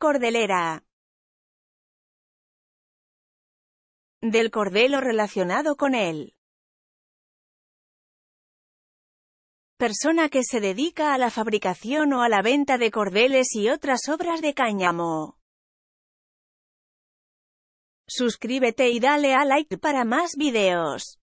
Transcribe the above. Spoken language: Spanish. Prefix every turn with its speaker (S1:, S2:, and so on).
S1: Cordelera.
S2: Del cordelo relacionado con él. Persona que se dedica a la fabricación o a la venta de cordeles y otras obras de cáñamo. Suscríbete
S1: y dale a like para más videos.